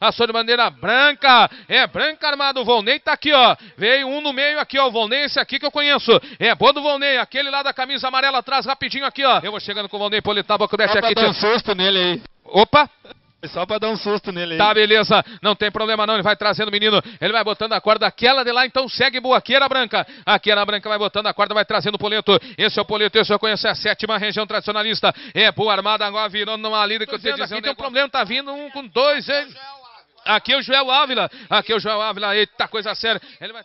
Passou de bandeira branca. É branca armado. O Volney tá aqui, ó. Veio um no meio aqui, ó. O Volney, esse aqui que eu conheço. É boa do Volney. Aquele lá da camisa amarela atrás, rapidinho aqui, ó. Eu vou chegando com o Volney Politá, Boca do aqui. Tá um susto nele aí. Opa! Só para dar um susto nele. Aí. Tá, beleza. Não tem problema não. Ele vai trazendo o menino. Ele vai botando a corda. Aquela de lá, então segue era Branca. Aquela Branca vai botando a corda, vai trazendo o Poleto. Esse é o Poleto. Esse eu conheço. É a sétima região tradicionalista. É Boa Armada agora virando numa lida. Que eu é, dizendo, aqui tem um problema. Tá vindo um com dois. Hein? Aqui é o Joel Ávila. Aqui é o Joel Ávila. É Eita, coisa séria. Ele vai...